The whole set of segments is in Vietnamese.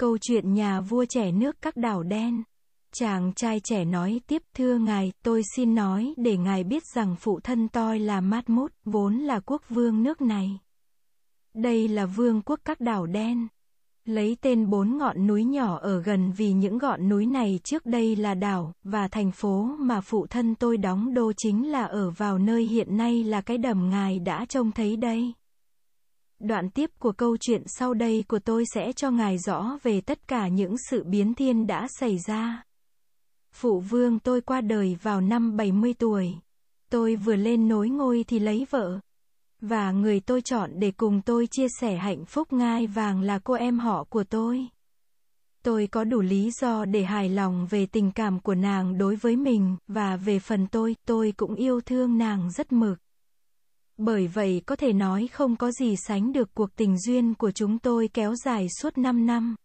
Câu chuyện nhà vua trẻ nước các đảo đen. Chàng trai trẻ nói tiếp thưa ngài, tôi xin nói để ngài biết rằng phụ thân tôi là Mát mút vốn là quốc vương nước này. Đây là vương quốc các đảo đen. Lấy tên bốn ngọn núi nhỏ ở gần vì những ngọn núi này trước đây là đảo, và thành phố mà phụ thân tôi đóng đô chính là ở vào nơi hiện nay là cái đầm ngài đã trông thấy đây. Đoạn tiếp của câu chuyện sau đây của tôi sẽ cho ngài rõ về tất cả những sự biến thiên đã xảy ra. Phụ vương tôi qua đời vào năm 70 tuổi. Tôi vừa lên nối ngôi thì lấy vợ. Và người tôi chọn để cùng tôi chia sẻ hạnh phúc ngai vàng là cô em họ của tôi. Tôi có đủ lý do để hài lòng về tình cảm của nàng đối với mình, và về phần tôi, tôi cũng yêu thương nàng rất mực. Bởi vậy có thể nói không có gì sánh được cuộc tình duyên của chúng tôi kéo dài suốt 5 năm.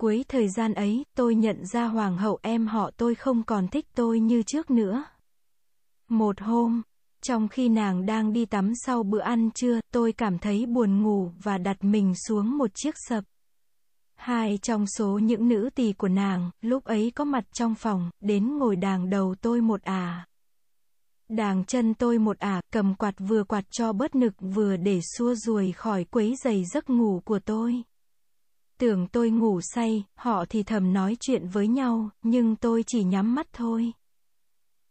Cuối thời gian ấy, tôi nhận ra hoàng hậu em họ tôi không còn thích tôi như trước nữa. Một hôm, trong khi nàng đang đi tắm sau bữa ăn trưa, tôi cảm thấy buồn ngủ và đặt mình xuống một chiếc sập. Hai trong số những nữ tỳ của nàng, lúc ấy có mặt trong phòng, đến ngồi đàng đầu tôi một à. Đàng chân tôi một ả, cầm quạt vừa quạt cho bớt nực vừa để xua ruồi khỏi quấy giày giấc ngủ của tôi. Tưởng tôi ngủ say, họ thì thầm nói chuyện với nhau, nhưng tôi chỉ nhắm mắt thôi.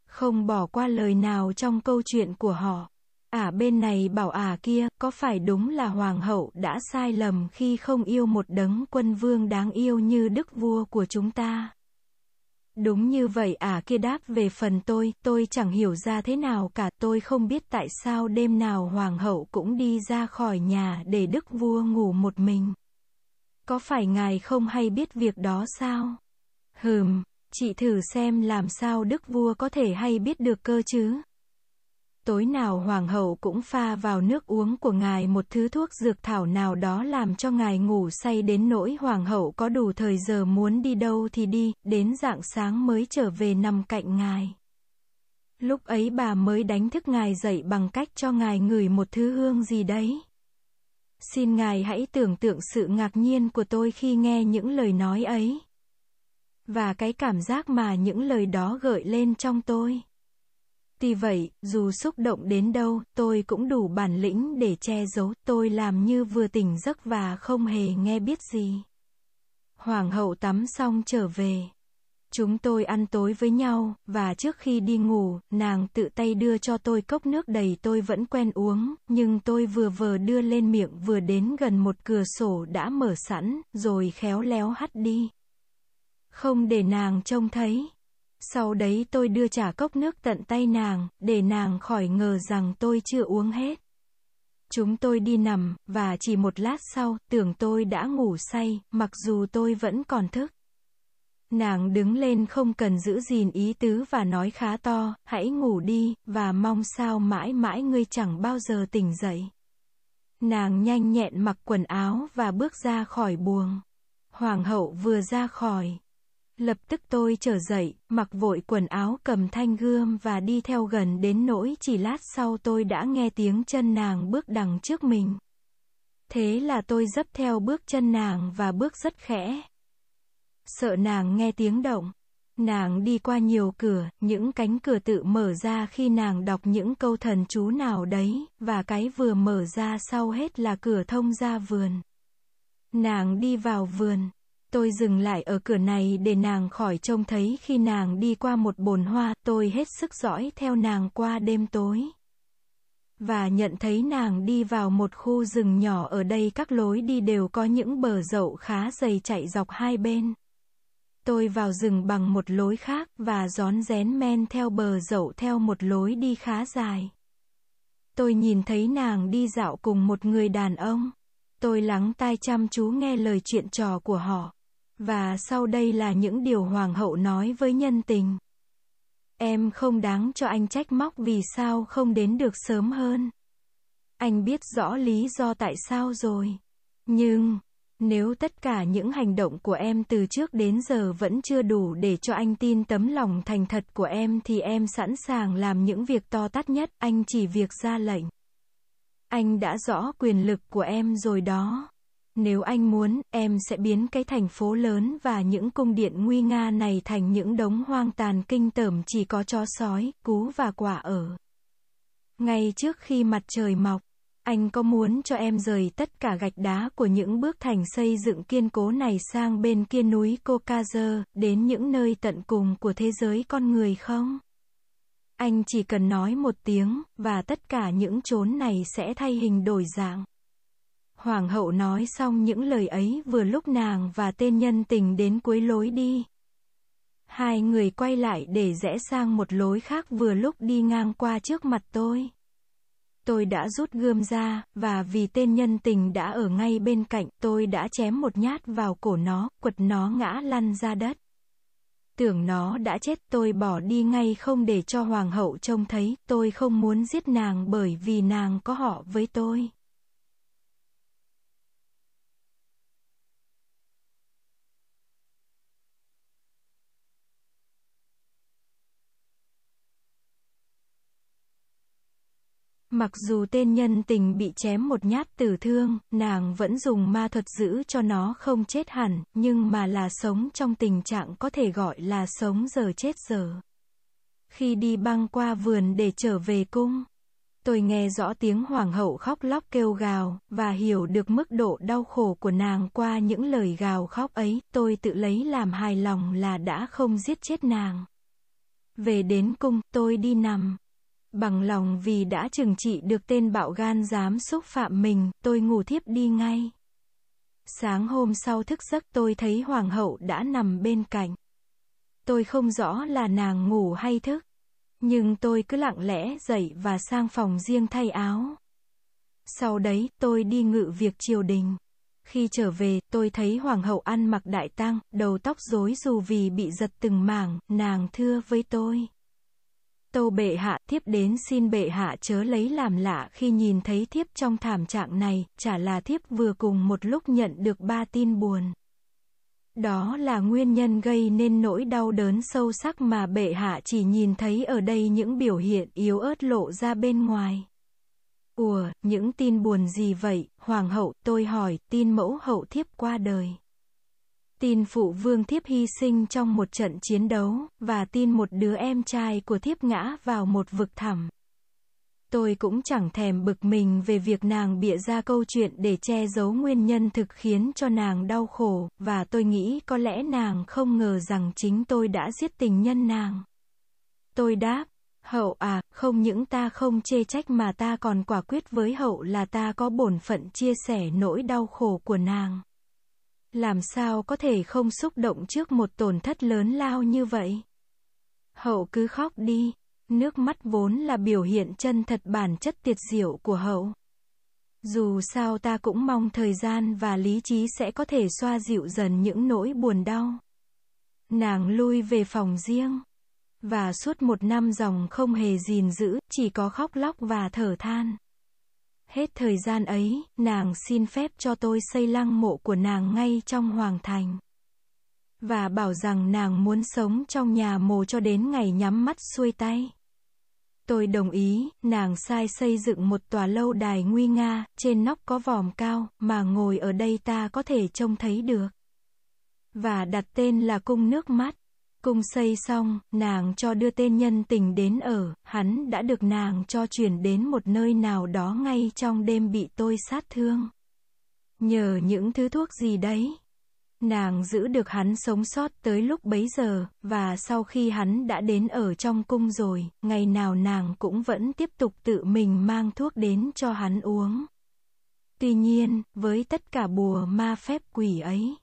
Không bỏ qua lời nào trong câu chuyện của họ. Ả à bên này bảo ả à kia, có phải đúng là hoàng hậu đã sai lầm khi không yêu một đấng quân vương đáng yêu như đức vua của chúng ta? Đúng như vậy à kia đáp về phần tôi, tôi chẳng hiểu ra thế nào cả, tôi không biết tại sao đêm nào hoàng hậu cũng đi ra khỏi nhà để đức vua ngủ một mình. Có phải ngài không hay biết việc đó sao? Hừm, chị thử xem làm sao đức vua có thể hay biết được cơ chứ? tối nào hoàng hậu cũng pha vào nước uống của ngài một thứ thuốc dược thảo nào đó làm cho ngài ngủ say đến nỗi hoàng hậu có đủ thời giờ muốn đi đâu thì đi, đến rạng sáng mới trở về nằm cạnh ngài. Lúc ấy bà mới đánh thức ngài dậy bằng cách cho ngài ngửi một thứ hương gì đấy. Xin ngài hãy tưởng tượng sự ngạc nhiên của tôi khi nghe những lời nói ấy. Và cái cảm giác mà những lời đó gợi lên trong tôi. Tuy vậy, dù xúc động đến đâu, tôi cũng đủ bản lĩnh để che giấu, tôi làm như vừa tỉnh giấc và không hề nghe biết gì. Hoàng hậu tắm xong trở về. Chúng tôi ăn tối với nhau, và trước khi đi ngủ, nàng tự tay đưa cho tôi cốc nước đầy tôi vẫn quen uống, nhưng tôi vừa vờ đưa lên miệng vừa đến gần một cửa sổ đã mở sẵn, rồi khéo léo hắt đi. Không để nàng trông thấy. Sau đấy tôi đưa trả cốc nước tận tay nàng, để nàng khỏi ngờ rằng tôi chưa uống hết. Chúng tôi đi nằm, và chỉ một lát sau, tưởng tôi đã ngủ say, mặc dù tôi vẫn còn thức. Nàng đứng lên không cần giữ gìn ý tứ và nói khá to, hãy ngủ đi, và mong sao mãi mãi ngươi chẳng bao giờ tỉnh dậy. Nàng nhanh nhẹn mặc quần áo và bước ra khỏi buồng. Hoàng hậu vừa ra khỏi, Lập tức tôi trở dậy, mặc vội quần áo cầm thanh gươm và đi theo gần đến nỗi chỉ lát sau tôi đã nghe tiếng chân nàng bước đằng trước mình. Thế là tôi dấp theo bước chân nàng và bước rất khẽ. Sợ nàng nghe tiếng động. Nàng đi qua nhiều cửa, những cánh cửa tự mở ra khi nàng đọc những câu thần chú nào đấy, và cái vừa mở ra sau hết là cửa thông ra vườn. Nàng đi vào vườn, tôi dừng lại ở cửa này để nàng khỏi trông thấy khi nàng đi qua một bồn hoa, tôi hết sức dõi theo nàng qua đêm tối. Và nhận thấy nàng đi vào một khu rừng nhỏ ở đây các lối đi đều có những bờ dậu khá dày chạy dọc hai bên. Tôi vào rừng bằng một lối khác và rón rén men theo bờ dậu theo một lối đi khá dài. Tôi nhìn thấy nàng đi dạo cùng một người đàn ông. Tôi lắng tai chăm chú nghe lời chuyện trò của họ. Và sau đây là những điều hoàng hậu nói với nhân tình. Em không đáng cho anh trách móc vì sao không đến được sớm hơn. Anh biết rõ lý do tại sao rồi. Nhưng, nếu tất cả những hành động của em từ trước đến giờ vẫn chưa đủ để cho anh tin tấm lòng thành thật của em thì em sẵn sàng làm những việc to tát nhất, anh chỉ việc ra lệnh. Anh đã rõ quyền lực của em rồi đó. Nếu anh muốn, em sẽ biến cái thành phố lớn và những cung điện nguy nga này thành những đống hoang tàn kinh tởm chỉ có chó sói, cú và quả ở. Ngay trước khi mặt trời mọc, anh có muốn cho em rời tất cả gạch đá của những bước thành xây dựng kiên cố này sang bên kia núi Caucasus, đến những nơi tận cùng của thế giới con người không? Anh chỉ cần nói một tiếng, và tất cả những chốn này sẽ thay hình đổi dạng. Hoàng hậu nói xong những lời ấy vừa lúc nàng và tên nhân tình đến cuối lối đi. Hai người quay lại để rẽ sang một lối khác vừa lúc đi ngang qua trước mặt tôi. Tôi đã rút gươm ra, và vì tên nhân tình đã ở ngay bên cạnh, tôi đã chém một nhát vào cổ nó, quật nó ngã lăn ra đất. Tưởng nó đã chết tôi bỏ đi ngay không để cho hoàng hậu trông thấy, tôi không muốn giết nàng bởi vì nàng có họ với tôi. Mặc dù tên nhân tình bị chém một nhát tử thương, nàng vẫn dùng ma thuật giữ cho nó không chết hẳn, nhưng mà là sống trong tình trạng có thể gọi là sống giờ chết giờ. Khi đi băng qua vườn để trở về cung, tôi nghe rõ tiếng hoàng hậu khóc lóc kêu gào, và hiểu được mức độ đau khổ của nàng qua những lời gào khóc ấy, tôi tự lấy làm hài lòng là đã không giết chết nàng. Về đến cung, tôi đi nằm bằng lòng vì đã trừng trị được tên bạo gan dám xúc phạm mình, tôi ngủ thiếp đi ngay. Sáng hôm sau thức giấc tôi thấy hoàng hậu đã nằm bên cạnh. Tôi không rõ là nàng ngủ hay thức, nhưng tôi cứ lặng lẽ dậy và sang phòng riêng thay áo. Sau đấy, tôi đi ngự việc triều đình. Khi trở về, tôi thấy hoàng hậu ăn mặc đại tang, đầu tóc rối dù vì bị giật từng mảng, nàng thưa với tôi tâu bệ hạ, thiếp đến xin bệ hạ chớ lấy làm lạ khi nhìn thấy thiếp trong thảm trạng này, chả là thiếp vừa cùng một lúc nhận được ba tin buồn. Đó là nguyên nhân gây nên nỗi đau đớn sâu sắc mà bệ hạ chỉ nhìn thấy ở đây những biểu hiện yếu ớt lộ ra bên ngoài. Ủa, những tin buồn gì vậy, hoàng hậu, tôi hỏi, tin mẫu hậu thiếp qua đời tin phụ vương thiếp hy sinh trong một trận chiến đấu, và tin một đứa em trai của thiếp ngã vào một vực thẳm. Tôi cũng chẳng thèm bực mình về việc nàng bịa ra câu chuyện để che giấu nguyên nhân thực khiến cho nàng đau khổ, và tôi nghĩ có lẽ nàng không ngờ rằng chính tôi đã giết tình nhân nàng. Tôi đáp, hậu à, không những ta không chê trách mà ta còn quả quyết với hậu là ta có bổn phận chia sẻ nỗi đau khổ của nàng làm sao có thể không xúc động trước một tổn thất lớn lao như vậy. Hậu cứ khóc đi, nước mắt vốn là biểu hiện chân thật bản chất tiệt diệu của hậu. Dù sao ta cũng mong thời gian và lý trí sẽ có thể xoa dịu dần những nỗi buồn đau. Nàng lui về phòng riêng, và suốt một năm dòng không hề gìn giữ, chỉ có khóc lóc và thở than. Hết thời gian ấy, nàng xin phép cho tôi xây lăng mộ của nàng ngay trong hoàng thành. Và bảo rằng nàng muốn sống trong nhà mồ cho đến ngày nhắm mắt xuôi tay. Tôi đồng ý, nàng sai xây dựng một tòa lâu đài nguy nga, trên nóc có vòm cao, mà ngồi ở đây ta có thể trông thấy được. Và đặt tên là cung nước mắt. Cung xây xong, nàng cho đưa tên nhân tình đến ở, hắn đã được nàng cho chuyển đến một nơi nào đó ngay trong đêm bị tôi sát thương. Nhờ những thứ thuốc gì đấy? Nàng giữ được hắn sống sót tới lúc bấy giờ, và sau khi hắn đã đến ở trong cung rồi, ngày nào nàng cũng vẫn tiếp tục tự mình mang thuốc đến cho hắn uống. Tuy nhiên, với tất cả bùa ma phép quỷ ấy,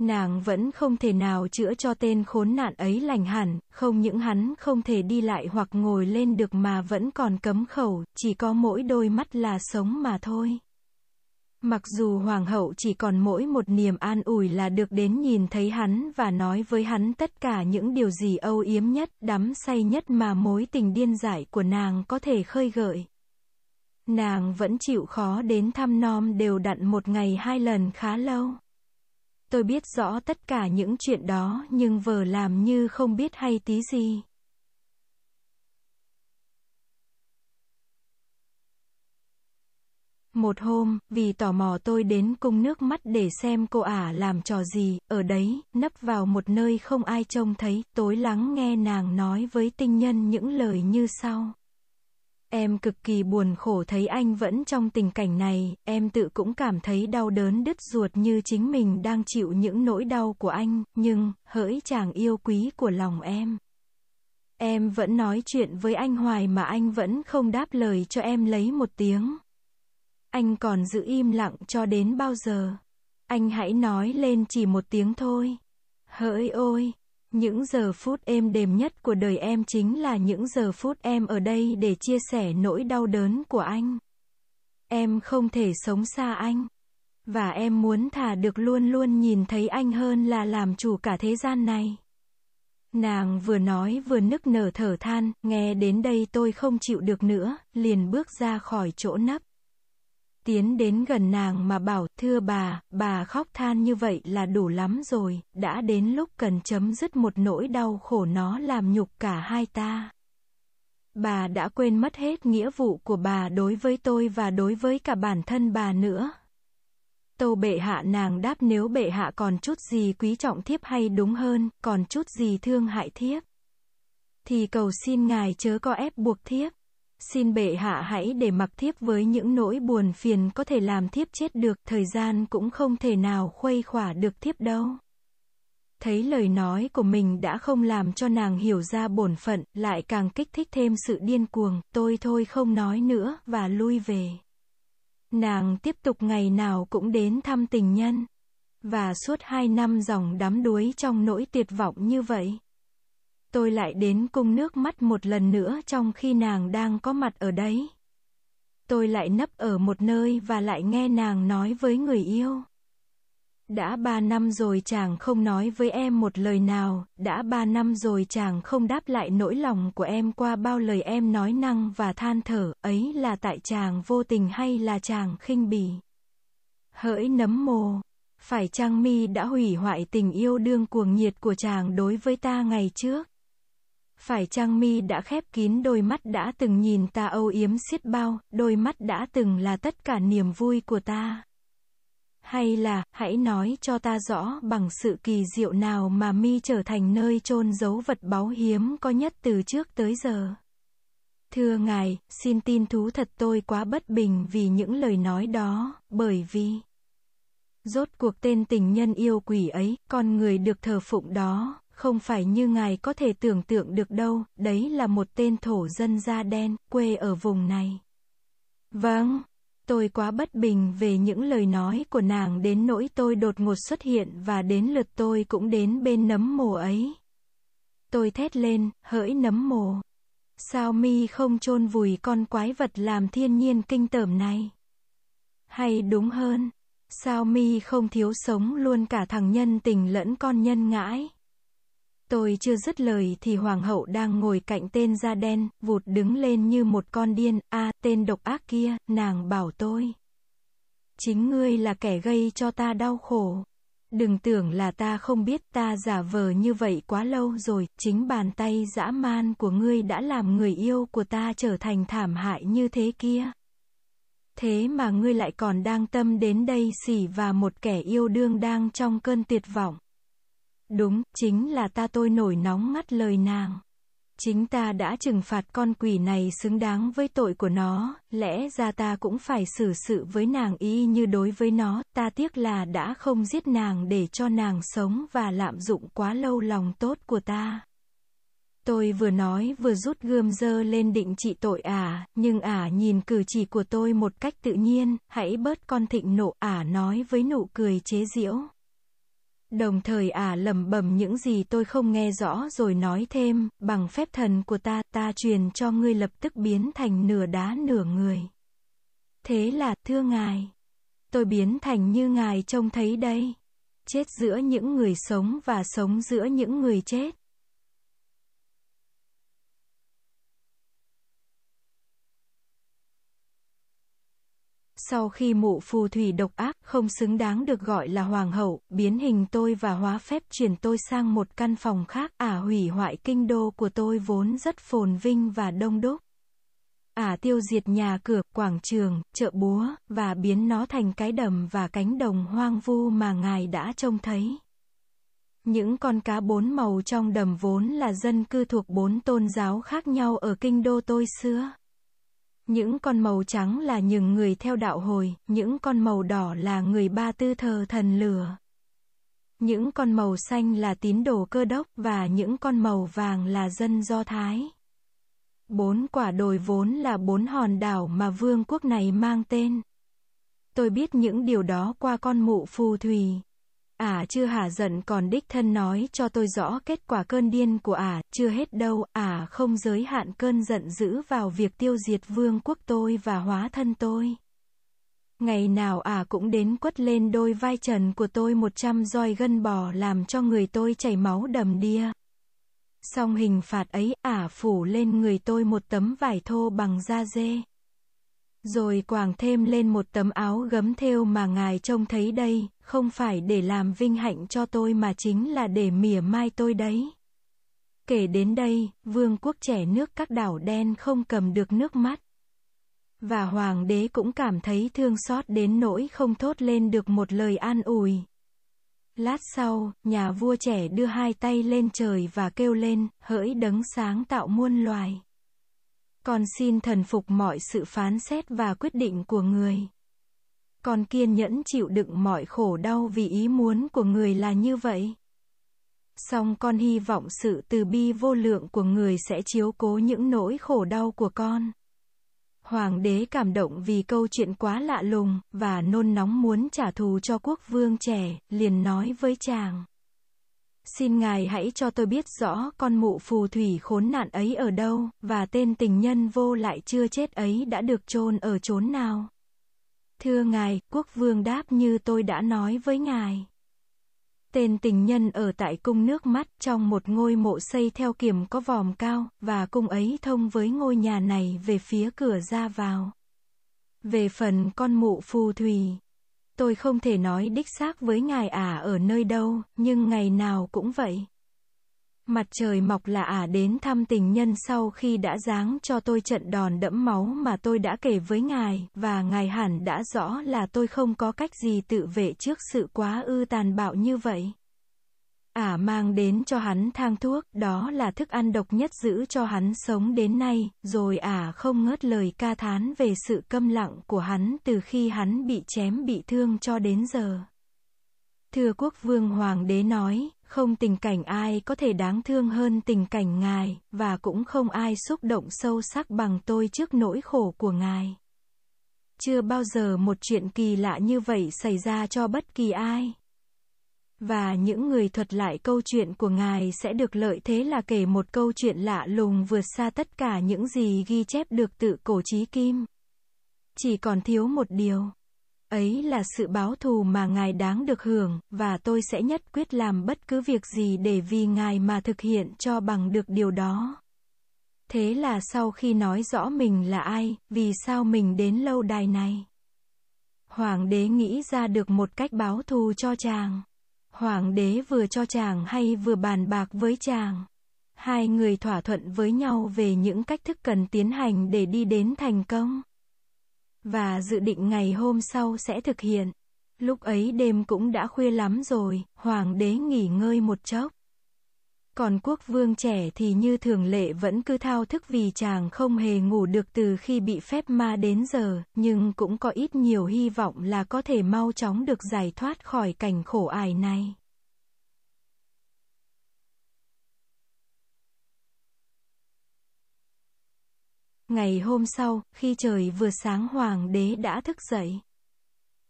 Nàng vẫn không thể nào chữa cho tên khốn nạn ấy lành hẳn, không những hắn không thể đi lại hoặc ngồi lên được mà vẫn còn cấm khẩu, chỉ có mỗi đôi mắt là sống mà thôi. Mặc dù hoàng hậu chỉ còn mỗi một niềm an ủi là được đến nhìn thấy hắn và nói với hắn tất cả những điều gì âu yếm nhất, đắm say nhất mà mối tình điên dại của nàng có thể khơi gợi. Nàng vẫn chịu khó đến thăm nom đều đặn một ngày hai lần khá lâu tôi biết rõ tất cả những chuyện đó nhưng vờ làm như không biết hay tí gì. Một hôm, vì tò mò tôi đến cung nước mắt để xem cô ả làm trò gì, ở đấy, nấp vào một nơi không ai trông thấy, tối lắng nghe nàng nói với tinh nhân những lời như sau. Em cực kỳ buồn khổ thấy anh vẫn trong tình cảnh này, em tự cũng cảm thấy đau đớn đứt ruột như chính mình đang chịu những nỗi đau của anh, nhưng, hỡi chàng yêu quý của lòng em. Em vẫn nói chuyện với anh hoài mà anh vẫn không đáp lời cho em lấy một tiếng. Anh còn giữ im lặng cho đến bao giờ? Anh hãy nói lên chỉ một tiếng thôi. Hỡi ôi! Những giờ phút êm đềm nhất của đời em chính là những giờ phút em ở đây để chia sẻ nỗi đau đớn của anh. Em không thể sống xa anh. Và em muốn thà được luôn luôn nhìn thấy anh hơn là làm chủ cả thế gian này. Nàng vừa nói vừa nức nở thở than, nghe đến đây tôi không chịu được nữa, liền bước ra khỏi chỗ nấp tiến đến gần nàng mà bảo, thưa bà, bà khóc than như vậy là đủ lắm rồi, đã đến lúc cần chấm dứt một nỗi đau khổ nó làm nhục cả hai ta. Bà đã quên mất hết nghĩa vụ của bà đối với tôi và đối với cả bản thân bà nữa. Tâu bệ hạ nàng đáp nếu bệ hạ còn chút gì quý trọng thiếp hay đúng hơn, còn chút gì thương hại thiếp. Thì cầu xin ngài chớ có ép buộc thiếp xin bệ hạ hãy để mặc thiếp với những nỗi buồn phiền có thể làm thiếp chết được, thời gian cũng không thể nào khuây khỏa được thiếp đâu. Thấy lời nói của mình đã không làm cho nàng hiểu ra bổn phận, lại càng kích thích thêm sự điên cuồng, tôi thôi không nói nữa, và lui về. Nàng tiếp tục ngày nào cũng đến thăm tình nhân, và suốt hai năm dòng đắm đuối trong nỗi tuyệt vọng như vậy tôi lại đến cung nước mắt một lần nữa trong khi nàng đang có mặt ở đấy. Tôi lại nấp ở một nơi và lại nghe nàng nói với người yêu. Đã ba năm rồi chàng không nói với em một lời nào, đã ba năm rồi chàng không đáp lại nỗi lòng của em qua bao lời em nói năng và than thở, ấy là tại chàng vô tình hay là chàng khinh bỉ. Hỡi nấm mồ, phải chăng mi đã hủy hoại tình yêu đương cuồng nhiệt của chàng đối với ta ngày trước? Phải chăng mi đã khép kín đôi mắt đã từng nhìn ta âu yếm xiết bao, đôi mắt đã từng là tất cả niềm vui của ta. Hay là, hãy nói cho ta rõ bằng sự kỳ diệu nào mà mi trở thành nơi chôn giấu vật báu hiếm có nhất từ trước tới giờ. Thưa ngài, xin tin thú thật tôi quá bất bình vì những lời nói đó, bởi vì rốt cuộc tên tình nhân yêu quỷ ấy, con người được thờ phụng đó, không phải như ngài có thể tưởng tượng được đâu, đấy là một tên thổ dân da đen, quê ở vùng này. Vâng, tôi quá bất bình về những lời nói của nàng đến nỗi tôi đột ngột xuất hiện và đến lượt tôi cũng đến bên nấm mồ ấy. Tôi thét lên, hỡi nấm mồ. Sao mi không chôn vùi con quái vật làm thiên nhiên kinh tởm này? Hay đúng hơn, sao mi không thiếu sống luôn cả thằng nhân tình lẫn con nhân ngãi? Tôi chưa dứt lời thì hoàng hậu đang ngồi cạnh tên da đen, vụt đứng lên như một con điên, a tên độc ác kia, nàng bảo tôi. Chính ngươi là kẻ gây cho ta đau khổ. Đừng tưởng là ta không biết ta giả vờ như vậy quá lâu rồi, chính bàn tay dã man của ngươi đã làm người yêu của ta trở thành thảm hại như thế kia. Thế mà ngươi lại còn đang tâm đến đây xỉ và một kẻ yêu đương đang trong cơn tuyệt vọng. Đúng, chính là ta tôi nổi nóng ngắt lời nàng. Chính ta đã trừng phạt con quỷ này xứng đáng với tội của nó, lẽ ra ta cũng phải xử sự với nàng y như đối với nó, ta tiếc là đã không giết nàng để cho nàng sống và lạm dụng quá lâu lòng tốt của ta. Tôi vừa nói vừa rút gươm dơ lên định trị tội ả, à, nhưng ả à nhìn cử chỉ của tôi một cách tự nhiên, hãy bớt con thịnh nộ ả à nói với nụ cười chế giễu. Đồng thời ả à lẩm bẩm những gì tôi không nghe rõ rồi nói thêm, bằng phép thần của ta, ta truyền cho ngươi lập tức biến thành nửa đá nửa người. Thế là, thưa ngài, tôi biến thành như ngài trông thấy đây, chết giữa những người sống và sống giữa những người chết. Sau khi mụ phù thủy độc ác, không xứng đáng được gọi là hoàng hậu, biến hình tôi và hóa phép chuyển tôi sang một căn phòng khác, ả à, hủy hoại kinh đô của tôi vốn rất phồn vinh và đông đúc. Ả à, tiêu diệt nhà cửa, quảng trường, chợ búa, và biến nó thành cái đầm và cánh đồng hoang vu mà ngài đã trông thấy. Những con cá bốn màu trong đầm vốn là dân cư thuộc bốn tôn giáo khác nhau ở kinh đô tôi xưa. Những con màu trắng là những người theo đạo hồi, những con màu đỏ là người ba tư thờ thần lửa. Những con màu xanh là tín đồ cơ đốc và những con màu vàng là dân Do Thái. Bốn quả đồi vốn là bốn hòn đảo mà vương quốc này mang tên. Tôi biết những điều đó qua con mụ phù thủy. Ả à, chưa hả giận còn đích thân nói cho tôi rõ kết quả cơn điên của Ả, à, chưa hết đâu, Ả à, không giới hạn cơn giận dữ vào việc tiêu diệt vương quốc tôi và hóa thân tôi. Ngày nào Ả à cũng đến quất lên đôi vai trần của tôi một trăm roi gân bò làm cho người tôi chảy máu đầm đìa. Song hình phạt ấy Ả à phủ lên người tôi một tấm vải thô bằng da dê rồi quàng thêm lên một tấm áo gấm thêu mà ngài trông thấy đây, không phải để làm vinh hạnh cho tôi mà chính là để mỉa mai tôi đấy. Kể đến đây, vương quốc trẻ nước các đảo đen không cầm được nước mắt. Và hoàng đế cũng cảm thấy thương xót đến nỗi không thốt lên được một lời an ủi. Lát sau, nhà vua trẻ đưa hai tay lên trời và kêu lên, hỡi đấng sáng tạo muôn loài. Con xin thần phục mọi sự phán xét và quyết định của người. Con kiên nhẫn chịu đựng mọi khổ đau vì ý muốn của người là như vậy. Song con hy vọng sự từ bi vô lượng của người sẽ chiếu cố những nỗi khổ đau của con. Hoàng đế cảm động vì câu chuyện quá lạ lùng, và nôn nóng muốn trả thù cho quốc vương trẻ, liền nói với chàng. Xin ngài hãy cho tôi biết rõ con mụ phù thủy khốn nạn ấy ở đâu, và tên tình nhân vô lại chưa chết ấy đã được chôn ở chốn nào. Thưa ngài, quốc vương đáp như tôi đã nói với ngài. Tên tình nhân ở tại cung nước mắt trong một ngôi mộ xây theo kiểm có vòm cao, và cung ấy thông với ngôi nhà này về phía cửa ra vào. Về phần con mụ phù thủy, Tôi không thể nói đích xác với ngài ả à ở nơi đâu, nhưng ngày nào cũng vậy. Mặt trời mọc là ả à đến thăm tình nhân sau khi đã giáng cho tôi trận đòn đẫm máu mà tôi đã kể với ngài, và ngài hẳn đã rõ là tôi không có cách gì tự vệ trước sự quá ư tàn bạo như vậy. Ả mang đến cho hắn thang thuốc, đó là thức ăn độc nhất giữ cho hắn sống đến nay, rồi Ả không ngớt lời ca thán về sự câm lặng của hắn từ khi hắn bị chém bị thương cho đến giờ. Thưa quốc vương hoàng đế nói, không tình cảnh ai có thể đáng thương hơn tình cảnh ngài, và cũng không ai xúc động sâu sắc bằng tôi trước nỗi khổ của ngài. Chưa bao giờ một chuyện kỳ lạ như vậy xảy ra cho bất kỳ ai. Và những người thuật lại câu chuyện của ngài sẽ được lợi thế là kể một câu chuyện lạ lùng vượt xa tất cả những gì ghi chép được tự cổ trí kim. Chỉ còn thiếu một điều. Ấy là sự báo thù mà ngài đáng được hưởng, và tôi sẽ nhất quyết làm bất cứ việc gì để vì ngài mà thực hiện cho bằng được điều đó. Thế là sau khi nói rõ mình là ai, vì sao mình đến lâu đài này. Hoàng đế nghĩ ra được một cách báo thù cho chàng. Hoàng đế vừa cho chàng hay vừa bàn bạc với chàng. Hai người thỏa thuận với nhau về những cách thức cần tiến hành để đi đến thành công. Và dự định ngày hôm sau sẽ thực hiện. Lúc ấy đêm cũng đã khuya lắm rồi, hoàng đế nghỉ ngơi một chốc còn quốc vương trẻ thì như thường lệ vẫn cứ thao thức vì chàng không hề ngủ được từ khi bị phép ma đến giờ, nhưng cũng có ít nhiều hy vọng là có thể mau chóng được giải thoát khỏi cảnh khổ ải này. Ngày hôm sau, khi trời vừa sáng hoàng đế đã thức dậy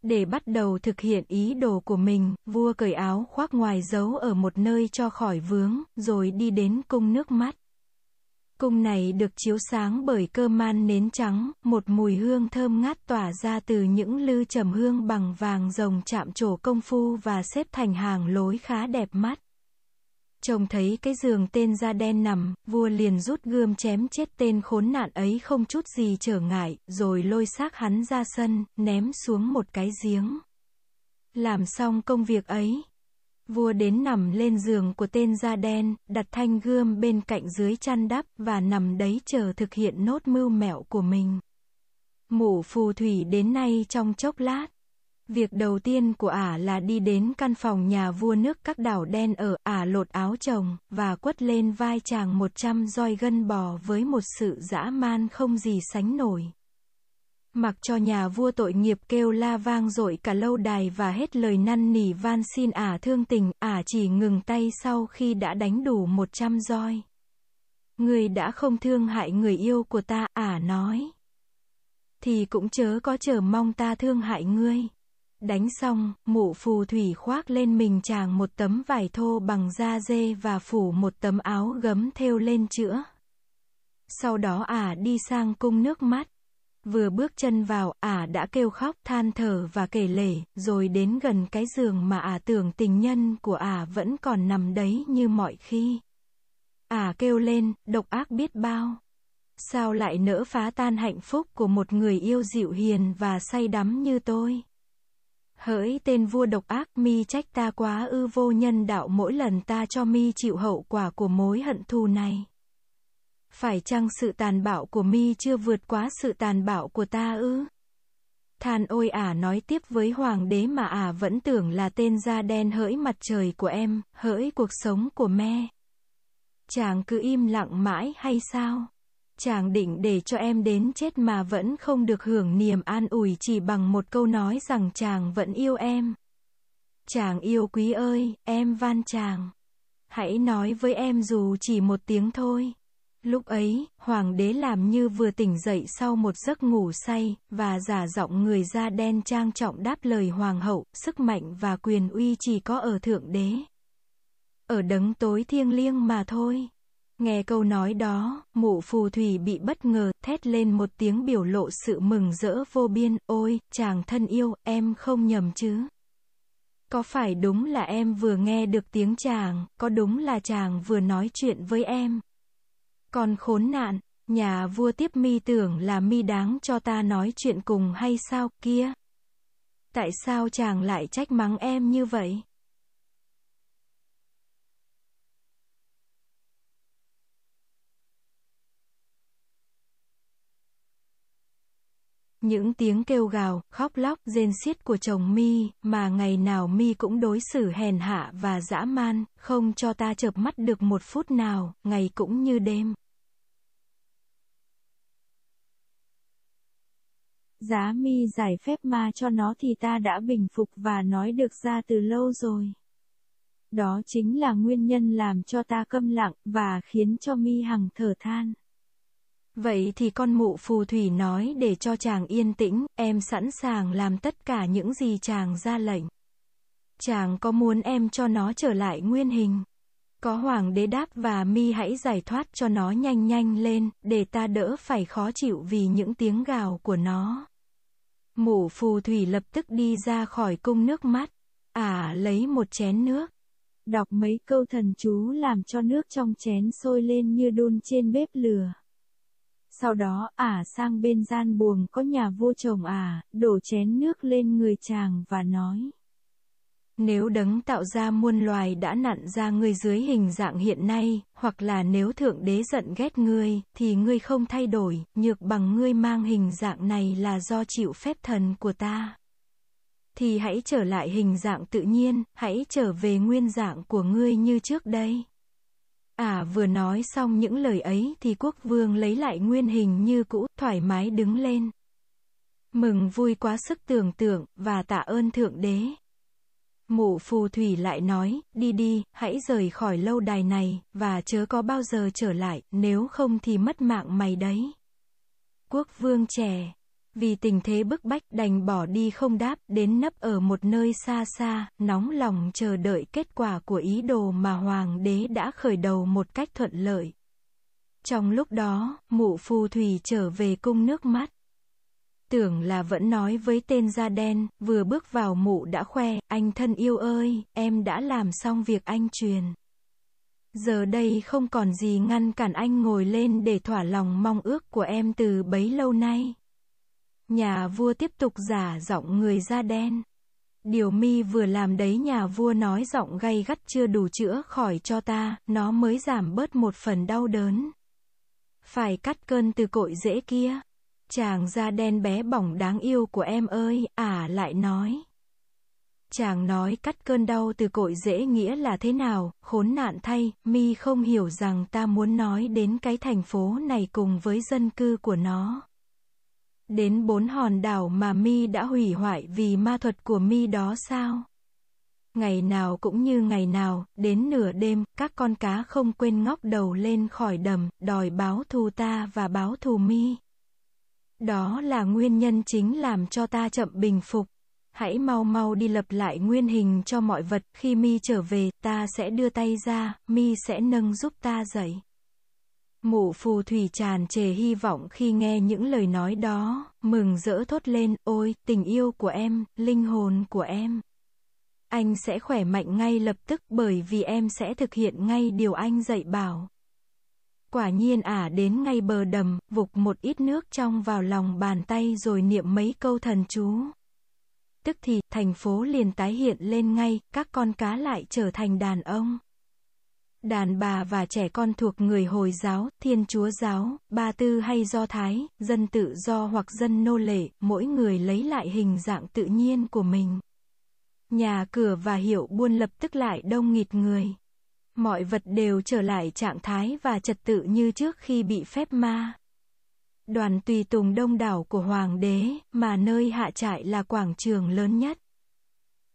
để bắt đầu thực hiện ý đồ của mình, vua cởi áo khoác ngoài giấu ở một nơi cho khỏi vướng, rồi đi đến cung nước mắt. Cung này được chiếu sáng bởi cơ man nến trắng, một mùi hương thơm ngát tỏa ra từ những lư trầm hương bằng vàng rồng chạm trổ công phu và xếp thành hàng lối khá đẹp mắt. Trông thấy cái giường tên da đen nằm, vua liền rút gươm chém chết tên khốn nạn ấy không chút gì trở ngại, rồi lôi xác hắn ra sân, ném xuống một cái giếng. Làm xong công việc ấy, vua đến nằm lên giường của tên da đen, đặt thanh gươm bên cạnh dưới chăn đắp và nằm đấy chờ thực hiện nốt mưu mẹo của mình. Mụ phù thủy đến nay trong chốc lát. Việc đầu tiên của ả là đi đến căn phòng nhà vua nước các đảo đen ở, ả lột áo chồng, và quất lên vai chàng 100 roi gân bò với một sự dã man không gì sánh nổi. Mặc cho nhà vua tội nghiệp kêu la vang dội cả lâu đài và hết lời năn nỉ van xin ả thương tình, ả chỉ ngừng tay sau khi đã đánh đủ 100 roi. Người đã không thương hại người yêu của ta, ả nói. Thì cũng chớ có chờ mong ta thương hại ngươi. Đánh xong, mụ phù thủy khoác lên mình chàng một tấm vải thô bằng da dê và phủ một tấm áo gấm thêu lên chữa. Sau đó ả à đi sang cung nước mắt. Vừa bước chân vào, ả à đã kêu khóc than thở và kể lể, rồi đến gần cái giường mà ả à tưởng tình nhân của ả vẫn còn nằm đấy như mọi khi. Ả kêu lên, độc ác biết bao. Sao lại nỡ phá tan hạnh phúc của một người yêu dịu hiền và say đắm như tôi? Hỡi tên vua độc ác, mi trách ta quá ư vô nhân đạo mỗi lần ta cho mi chịu hậu quả của mối hận thù này. Phải chăng sự tàn bạo của mi chưa vượt quá sự tàn bạo của ta ư? Than ôi ả à nói tiếp với hoàng đế mà ả à vẫn tưởng là tên da đen hỡi mặt trời của em, hỡi cuộc sống của me. Chàng cứ im lặng mãi hay sao? chàng định để cho em đến chết mà vẫn không được hưởng niềm an ủi chỉ bằng một câu nói rằng chàng vẫn yêu em. Chàng yêu quý ơi, em van chàng. Hãy nói với em dù chỉ một tiếng thôi. Lúc ấy, hoàng đế làm như vừa tỉnh dậy sau một giấc ngủ say, và giả giọng người da đen trang trọng đáp lời hoàng hậu, sức mạnh và quyền uy chỉ có ở thượng đế. Ở đấng tối thiêng liêng mà thôi. Nghe câu nói đó, mụ phù thủy bị bất ngờ, thét lên một tiếng biểu lộ sự mừng rỡ vô biên, ôi, chàng thân yêu, em không nhầm chứ. Có phải đúng là em vừa nghe được tiếng chàng, có đúng là chàng vừa nói chuyện với em? Còn khốn nạn, nhà vua tiếp mi tưởng là mi đáng cho ta nói chuyện cùng hay sao kia? Tại sao chàng lại trách mắng em như vậy? Những tiếng kêu gào, khóc lóc, rên xiết của chồng mi, mà ngày nào mi cũng đối xử hèn hạ và dã man, không cho ta chợp mắt được một phút nào, ngày cũng như đêm. Giá mi giải phép ma cho nó thì ta đã bình phục và nói được ra từ lâu rồi. Đó chính là nguyên nhân làm cho ta câm lặng và khiến cho mi hằng thở than. Vậy thì con mụ phù thủy nói để cho chàng yên tĩnh, em sẵn sàng làm tất cả những gì chàng ra lệnh. Chàng có muốn em cho nó trở lại nguyên hình? Có hoàng đế đáp và mi hãy giải thoát cho nó nhanh nhanh lên, để ta đỡ phải khó chịu vì những tiếng gào của nó. Mụ phù thủy lập tức đi ra khỏi cung nước mắt, à, lấy một chén nước. Đọc mấy câu thần chú làm cho nước trong chén sôi lên như đun trên bếp lửa. Sau đó ả à sang bên gian buồng có nhà vua chồng ả, à, đổ chén nước lên người chàng và nói. Nếu đấng tạo ra muôn loài đã nặn ra ngươi dưới hình dạng hiện nay, hoặc là nếu thượng đế giận ghét ngươi, thì ngươi không thay đổi, nhược bằng ngươi mang hình dạng này là do chịu phép thần của ta. Thì hãy trở lại hình dạng tự nhiên, hãy trở về nguyên dạng của ngươi như trước đây. Ả à, vừa nói xong những lời ấy thì quốc vương lấy lại nguyên hình như cũ, thoải mái đứng lên. Mừng vui quá sức tưởng tượng, và tạ ơn Thượng Đế. Mụ phù thủy lại nói, đi đi, hãy rời khỏi lâu đài này, và chớ có bao giờ trở lại, nếu không thì mất mạng mày đấy. Quốc vương trẻ, vì tình thế bức bách đành bỏ đi không đáp, đến nấp ở một nơi xa xa, nóng lòng chờ đợi kết quả của ý đồ mà hoàng đế đã khởi đầu một cách thuận lợi. Trong lúc đó, mụ phù thủy trở về cung nước mắt. Tưởng là vẫn nói với tên da đen, vừa bước vào mụ đã khoe, anh thân yêu ơi, em đã làm xong việc anh truyền. Giờ đây không còn gì ngăn cản anh ngồi lên để thỏa lòng mong ước của em từ bấy lâu nay. Nhà vua tiếp tục giả giọng người da đen. Điều mi vừa làm đấy nhà vua nói giọng gay gắt chưa đủ chữa khỏi cho ta, nó mới giảm bớt một phần đau đớn. Phải cắt cơn từ cội rễ kia. Chàng da đen bé bỏng đáng yêu của em ơi, à lại nói. Chàng nói cắt cơn đau từ cội rễ nghĩa là thế nào, khốn nạn thay, mi không hiểu rằng ta muốn nói đến cái thành phố này cùng với dân cư của nó. Đến bốn hòn đảo mà mi đã hủy hoại vì ma thuật của mi đó sao? Ngày nào cũng như ngày nào, đến nửa đêm, các con cá không quên ngóc đầu lên khỏi đầm, đòi báo thù ta và báo thù mi. Đó là nguyên nhân chính làm cho ta chậm bình phục. Hãy mau mau đi lập lại nguyên hình cho mọi vật, khi mi trở về, ta sẽ đưa tay ra, mi sẽ nâng giúp ta dậy. Mụ phù thủy tràn trề hy vọng khi nghe những lời nói đó, mừng rỡ thốt lên, ôi, tình yêu của em, linh hồn của em. Anh sẽ khỏe mạnh ngay lập tức bởi vì em sẽ thực hiện ngay điều anh dạy bảo. Quả nhiên ả à, đến ngay bờ đầm, vục một ít nước trong vào lòng bàn tay rồi niệm mấy câu thần chú. Tức thì, thành phố liền tái hiện lên ngay, các con cá lại trở thành đàn ông đàn bà và trẻ con thuộc người Hồi giáo, Thiên Chúa giáo, Ba Tư hay Do Thái, dân tự do hoặc dân nô lệ, mỗi người lấy lại hình dạng tự nhiên của mình. Nhà cửa và hiệu buôn lập tức lại đông nghịt người. Mọi vật đều trở lại trạng thái và trật tự như trước khi bị phép ma. Đoàn tùy tùng đông đảo của hoàng đế, mà nơi hạ trại là quảng trường lớn nhất.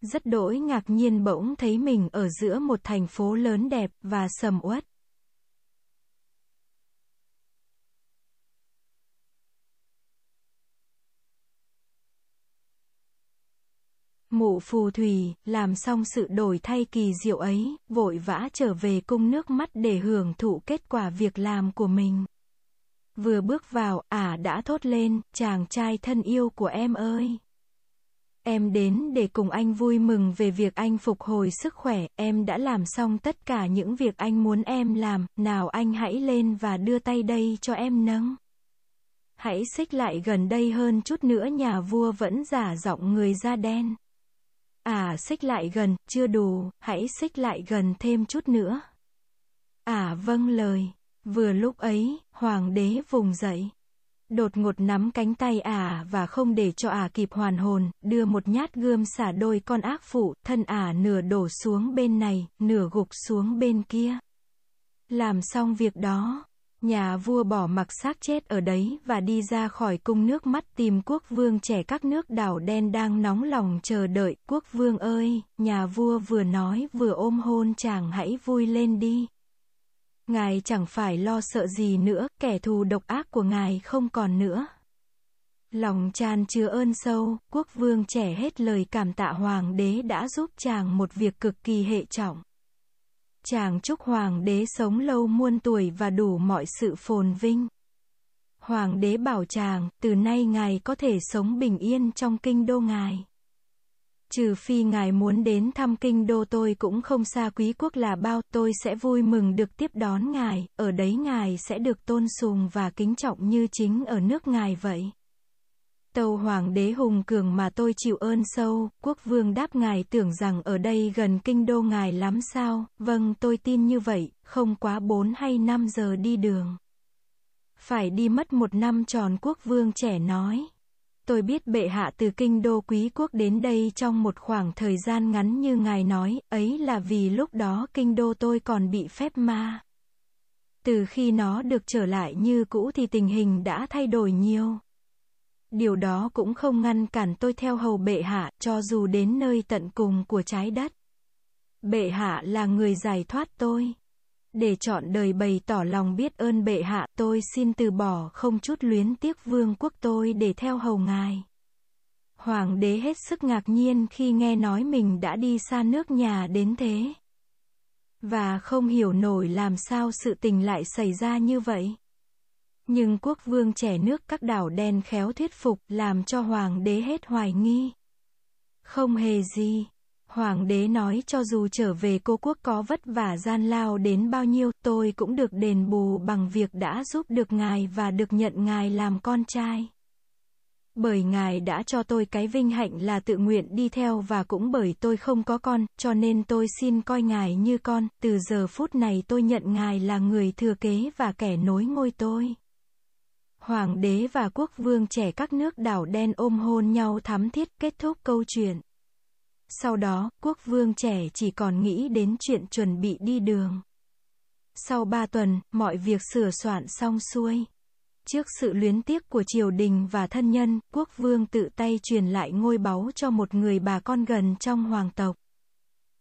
Rất đỗi ngạc nhiên bỗng thấy mình ở giữa một thành phố lớn đẹp và sầm uất. Mụ phù thủy, làm xong sự đổi thay kỳ diệu ấy, vội vã trở về cung nước mắt để hưởng thụ kết quả việc làm của mình. Vừa bước vào, ả à đã thốt lên, chàng trai thân yêu của em ơi. Em đến để cùng anh vui mừng về việc anh phục hồi sức khỏe, em đã làm xong tất cả những việc anh muốn em làm, nào anh hãy lên và đưa tay đây cho em nâng. Hãy xích lại gần đây hơn chút nữa nhà vua vẫn giả giọng người da đen. À xích lại gần, chưa đủ, hãy xích lại gần thêm chút nữa. À vâng lời, vừa lúc ấy, hoàng đế vùng dậy đột ngột nắm cánh tay ả và không để cho ả kịp hoàn hồn, đưa một nhát gươm xả đôi con ác phụ, thân ả nửa đổ xuống bên này, nửa gục xuống bên kia. Làm xong việc đó, nhà vua bỏ mặc xác chết ở đấy và đi ra khỏi cung nước mắt tìm quốc vương trẻ các nước đảo đen đang nóng lòng chờ đợi. Quốc vương ơi, nhà vua vừa nói vừa ôm hôn chàng hãy vui lên đi. Ngài chẳng phải lo sợ gì nữa, kẻ thù độc ác của ngài không còn nữa. Lòng tràn chứa ơn sâu, quốc vương trẻ hết lời cảm tạ hoàng đế đã giúp chàng một việc cực kỳ hệ trọng. Chàng chúc hoàng đế sống lâu muôn tuổi và đủ mọi sự phồn vinh. Hoàng đế bảo chàng, từ nay ngài có thể sống bình yên trong kinh đô ngài trừ phi ngài muốn đến thăm kinh đô tôi cũng không xa quý quốc là bao, tôi sẽ vui mừng được tiếp đón ngài, ở đấy ngài sẽ được tôn sùng và kính trọng như chính ở nước ngài vậy. Tâu hoàng đế hùng cường mà tôi chịu ơn sâu, quốc vương đáp ngài tưởng rằng ở đây gần kinh đô ngài lắm sao, vâng tôi tin như vậy, không quá bốn hay năm giờ đi đường. Phải đi mất một năm tròn quốc vương trẻ nói tôi biết bệ hạ từ kinh đô quý quốc đến đây trong một khoảng thời gian ngắn như ngài nói, ấy là vì lúc đó kinh đô tôi còn bị phép ma. Từ khi nó được trở lại như cũ thì tình hình đã thay đổi nhiều. Điều đó cũng không ngăn cản tôi theo hầu bệ hạ, cho dù đến nơi tận cùng của trái đất. Bệ hạ là người giải thoát tôi. Để chọn đời bày tỏ lòng biết ơn bệ hạ, tôi xin từ bỏ không chút luyến tiếc vương quốc tôi để theo hầu ngài. Hoàng đế hết sức ngạc nhiên khi nghe nói mình đã đi xa nước nhà đến thế. Và không hiểu nổi làm sao sự tình lại xảy ra như vậy. Nhưng quốc vương trẻ nước các đảo đen khéo thuyết phục làm cho hoàng đế hết hoài nghi. Không hề gì. Hoàng đế nói cho dù trở về cô quốc có vất vả gian lao đến bao nhiêu, tôi cũng được đền bù bằng việc đã giúp được ngài và được nhận ngài làm con trai. Bởi ngài đã cho tôi cái vinh hạnh là tự nguyện đi theo và cũng bởi tôi không có con, cho nên tôi xin coi ngài như con, từ giờ phút này tôi nhận ngài là người thừa kế và kẻ nối ngôi tôi. Hoàng đế và quốc vương trẻ các nước đảo đen ôm hôn nhau thắm thiết kết thúc câu chuyện. Sau đó, quốc vương trẻ chỉ còn nghĩ đến chuyện chuẩn bị đi đường. Sau ba tuần, mọi việc sửa soạn xong xuôi. Trước sự luyến tiếc của triều đình và thân nhân, quốc vương tự tay truyền lại ngôi báu cho một người bà con gần trong hoàng tộc.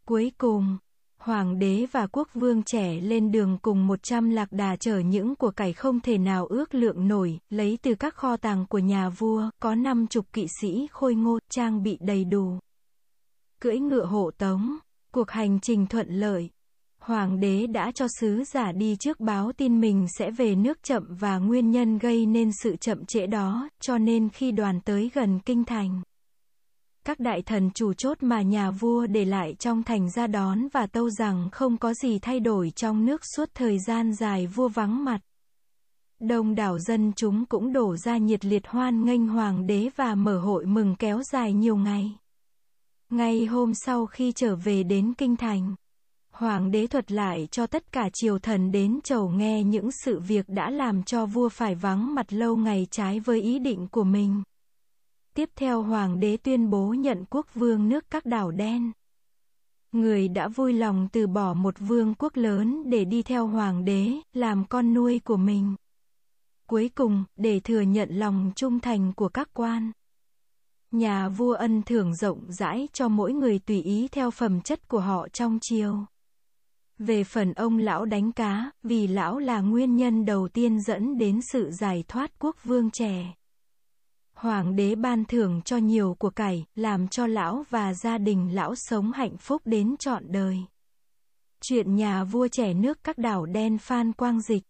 Cuối cùng, hoàng đế và quốc vương trẻ lên đường cùng 100 lạc đà chở những của cải không thể nào ước lượng nổi, lấy từ các kho tàng của nhà vua, có năm chục kỵ sĩ khôi ngô, trang bị đầy đủ cưỡi ngựa hộ tống, cuộc hành trình thuận lợi. Hoàng đế đã cho sứ giả đi trước báo tin mình sẽ về nước chậm và nguyên nhân gây nên sự chậm trễ đó, cho nên khi đoàn tới gần kinh thành. Các đại thần chủ chốt mà nhà vua để lại trong thành ra đón và tâu rằng không có gì thay đổi trong nước suốt thời gian dài vua vắng mặt. Đông đảo dân chúng cũng đổ ra nhiệt liệt hoan nghênh hoàng đế và mở hội mừng kéo dài nhiều ngày. Ngay hôm sau khi trở về đến kinh thành, hoàng đế thuật lại cho tất cả triều thần đến chầu nghe những sự việc đã làm cho vua phải vắng mặt lâu ngày trái với ý định của mình. Tiếp theo hoàng đế tuyên bố nhận quốc vương nước các đảo đen. Người đã vui lòng từ bỏ một vương quốc lớn để đi theo hoàng đế, làm con nuôi của mình. Cuối cùng, để thừa nhận lòng trung thành của các quan Nhà vua ân thưởng rộng rãi cho mỗi người tùy ý theo phẩm chất của họ trong chiều. Về phần ông lão đánh cá, vì lão là nguyên nhân đầu tiên dẫn đến sự giải thoát quốc vương trẻ. Hoàng đế ban thưởng cho nhiều của cải, làm cho lão và gia đình lão sống hạnh phúc đến trọn đời. Chuyện nhà vua trẻ nước các đảo đen Phan Quang Dịch